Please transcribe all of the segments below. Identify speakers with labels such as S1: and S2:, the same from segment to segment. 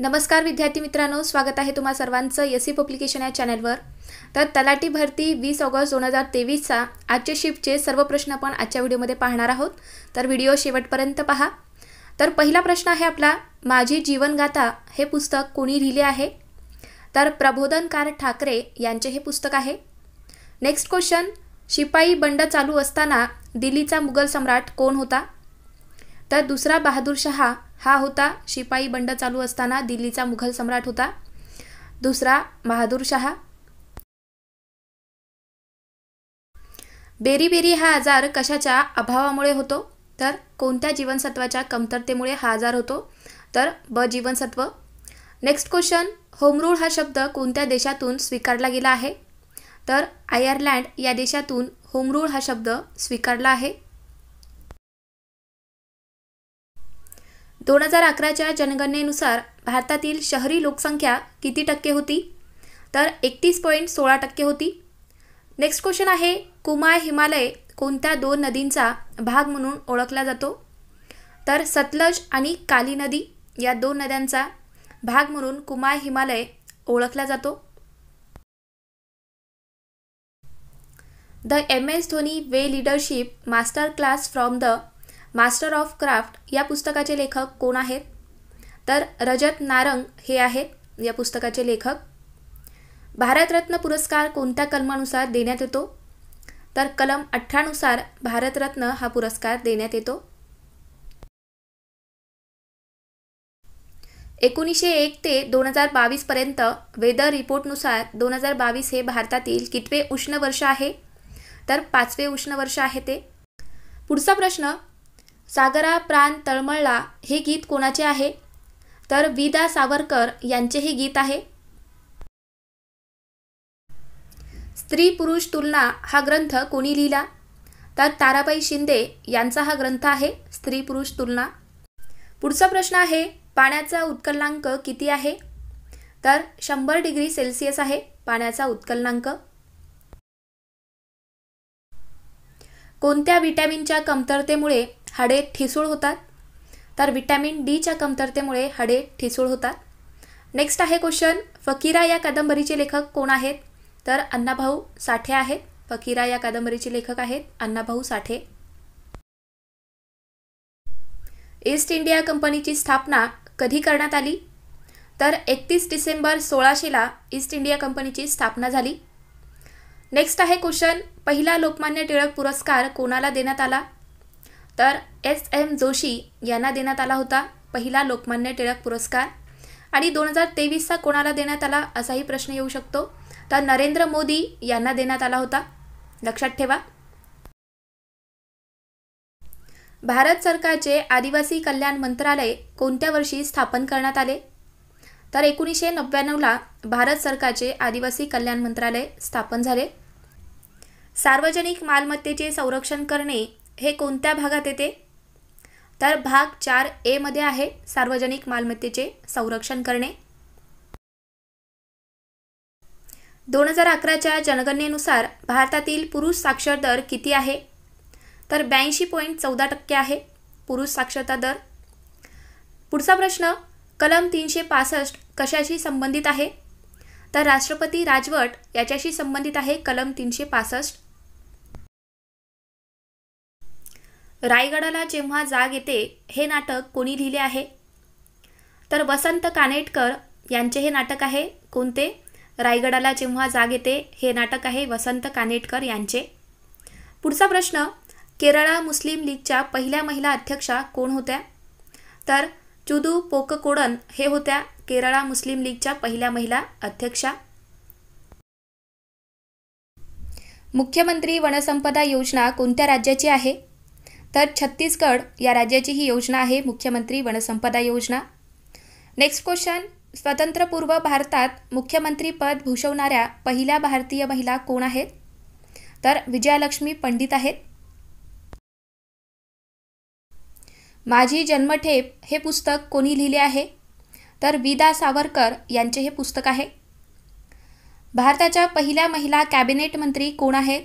S1: नमस्कार विद्यार्थी मित्रांनो स्वागत आहे तुम्हा सर्वांचं यसी पब्लिकेशन या चॅनलवर तर तलाठी भरती वीस ऑगस्ट दोन हजार तेवीसचा आजचे शिफ्टचे सर्व प्रश्न आपण आजच्या व्हिडिओमध्ये पाहणार आहोत तर व्हिडिओ शेवटपर्यंत पहा तर पहिला प्रश्न आहे आपला माझी जीवनगाथा हे पुस्तक कोणी लिहिले आहे तर प्रबोधनकार ठाकरे यांचे हे पुस्तक आहे नेक्स्ट क्वेश्चन शिपाई बंड चालू असताना दिल्लीचा मुघल सम्राट कोण होता तर दुसरा बहादूर शहा हा होता शिपाई बंड चालू असताना दिल्लीचा मुघल सम्राट होता दुसरा बहादूर शहा बेरीबेरी हा आजार कशाच्या अभावामुळे होतो तर कोणत्या जीवनसत्वाच्या कमतरतेमुळे हा आजार होतो तर ब जीवनसत्व नेक्स्ट क्वेश्चन होमरूळ हा शब्द कोणत्या देशातून स्वीकारला गेला आहे तर आयर्लँड या देशातून होमरूळ हा शब्द स्वीकारला आहे दोन हजार अकराच्या जनगणनेनुसार भारतातील शहरी लोकसंख्या किती टक्के होती तर एकतीस पॉईंट सोळा टक्के होती नेक्स्ट क्वेश्चन आहे कुमाय हिमालय कोणत्या दोन नदींचा भाग म्हणून ओळखला जातो तर सतलज आणि काली नदी या दोन नद्यांचा भाग म्हणून कुमाय हिमालय ओळखला जातो the M S Dhoni way leadership master class from the master of craft या पुस्तकाचे लेखक कोण आहेत तर रजत नारंग हे आहेत या पुस्तकाचे लेखक भारतरत्न पुरस्कार कोणत्या कलमानुसार देण्यात येतो तर कलम अठरानुसार भारतरत्न हा पुरस्कार देण्यात येतो एकोणीसशे एक ते दोन हजार बावीसपर्यंत वेदर रिपोर्टनुसार दोन हजार बावीस हे भारतातील कितवे उष्ण वर्ष आहे तर पाचवे उष्ण वर्ष आहे ते पुढचा प्रश्न सागरा प्राण तळमळला हे गीत कोणाचे आहे तर विदा सावरकर यांचे हे गीत आहे स्त्री पुरुष तुलना हा ग्रंथ कोणी लिहिला तर ताराबाई शिंदे यांचा हा ग्रंथ आहे स्त्री पुरुष तुलना पुढचा प्रश्न आहे पाण्याचा उत्कलनांक किती आहे तर शंभर डिग्री सेल्सिअस आहे पाण्याचा उत्कलनांक कोणत्या विटॅमिनच्या कमतरतेमुळे हाडे ठिसूळ होतात तर विटॅमिन डीच्या कमतरतेमुळे हाडे ठिसूळ होतात नेक्स्ट आहे क्वेश्चन फकीरा या कादंबरीचे लेखक कोण आहेत तर अण्णाभाऊ साठे आहेत फकीरा या कादंबरीचे लेखक आहेत अण्णाभाऊ साठे ईस्ट इंडिया कंपनीची स्थापना कधी करण्यात आली तर एकतीस डिसेंबर सोळाशेला ईस्ट इंडिया कंपनीची स्थापना झाली नेक्स्ट आहे क्वेश्चन पहिला लोकमान्य टिळक पुरस्कार कोणाला देण्यात आला तर एस एम जोशी यांना देण्यात आला होता पहिला लोकमान्य टिळक पुरस्कार आणि दोन हजार तेवीसचा कोणाला देण्यात आला असाही प्रश्न येऊ शकतो तर नरेंद्र मोदी यांना देण्यात आला होता लक्षात ठेवा भारत सरकारचे आदिवासी कल्याण मंत्रालय कोणत्या वर्षी स्थापन करण्यात आले तर एकोणीसशे नव्याण्णवला भारत सरकारचे आदिवासी कल्याण मंत्रालय स्थापन झाले सार्वजनिक मालमत्तेचे संरक्षण करणे हे कोणत्या भागात येते तर भाग चार एमध्ये आहे सार्वजनिक मालमत्तेचे संरक्षण करणे दोन हजार अकराच्या जनगणनेनुसार भारतातील पुरुष साक्षर दर किती आहे तर ब्याऐंशी पॉईंट चौदा टक्के आहे पुरुष साक्षरता दर पुढचा प्रश्न कलम तीनशे पासष्ट कशाशी संबंधित आहे तर राष्ट्रपती राजवट याच्याशी संबंधित आहे कलम तीनशे पासष्ट रायगडाला जेव्हा जाग येते हे नाटक कोणी लिहिले आहे तर वसंत कानेटकर यांचे हे नाटक आहे कोणते रायगडाला जेव्हा जाग येते हे नाटक आहे वसंत कानेटकर यांचे पुढचा प्रश्न केरळा मुस्लिम लीगच्या पहिल्या महिला अध्यक्षा कोण होत्या तर चुदू पोककोडन हे होत्या केरळा मुस्लिम लीगच्या पहिल्या महिला अध्यक्षा मुख्यमंत्री वनसंपदा योजना कोणत्या राज्याची आहे तर छत्तीसगड या राज्याची ही योजना आहे मुख्यमंत्री वनसंपदा योजना नेक्स्ट क्वेश्चन स्वतंत्रपूर्व भारतात मुख्यमंत्रीपद भूषवणाऱ्या पहिल्या भारतीय महिला कोण आहेत तर विजयालक्ष्मी पंडित आहेत माझी जन्मठेप हे पुस्तक कोणी लिहिले आहे तर विदा सावरकर यांचे हे पुस्तक आहे भारताच्या पहिल्या महिला कॅबिनेट मंत्री कोण आहेत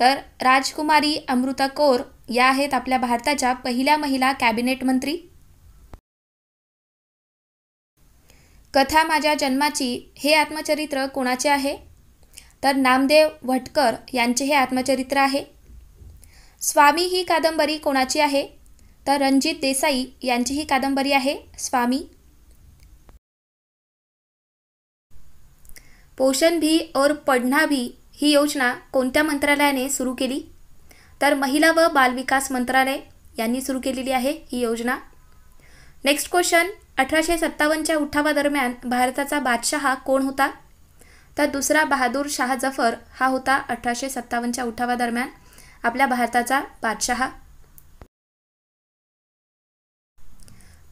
S1: तर राजकुमारी अमृता कौर या आहेत आपल्या भारताच्या पहिल्या महिला कॅबिनेट मंत्री कथा माझ्या जन्माची हे आत्मचरित्र कोणाचे आहे तर नामदेव भटकर यांचे हे आत्मचरित्र आहे स्वामी ही कादंबरी कोणाची आहे तर रणजित देसाई यांची ही कादंबरी आहे स्वामी पोषण भी और पढना भी ही योजना कोणत्या मंत्रालयाने सुरू केली तर महिला व बालविकास मंत्रालय यांनी सुरू केलेली आहे ही योजना नेक्स्ट क्वेश्चन अठराशे सत्तावन्नच्या उठावादरम्यान भारताचा बादशहा कोण होता तर दुसरा बहादूर शाह जफर हा होता अठराशे सत्तावन्नच्या उठावादरम्यान आपल्या भारताचा बादशहा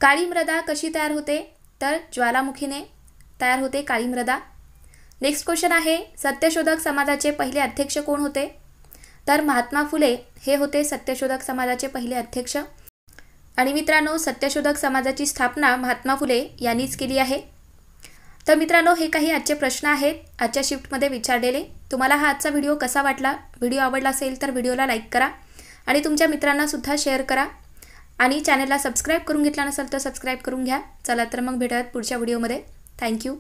S1: काळी मृदा कशी तयार होते तर ज्वालामुखीने तयार होते काळी मृदा नेक्स्ट क्वेश्चन आहे सत्यशोधक समाजाचे पहिले अध्यक्ष कोण होते तर महात्मा फुले हे होते सत्यशोधक समाजाचे पहिले अध्यक्ष आणि मित्रांनो सत्यशोधक समाजाची स्थापना महात्मा फुले यांनीच केली आहे तर मित्रांनो हे काही आजचे प्रश्न आहेत आजच्या शिफ्टमध्ये विचारलेले तुम्हाला हा आजचा व्हिडिओ कसा वाटला व्हिडिओ आवडला असेल तर व्हिडिओला लाईक करा आणि तुमच्या मित्रांनासुद्धा शेअर करा आणि चॅनलला सबस्क्राईब करून घेतला नसेल तर सबस्क्राईब करून घ्या चला तर मग भेटूयात पुढच्या व्हिडिओमध्ये थँक्यू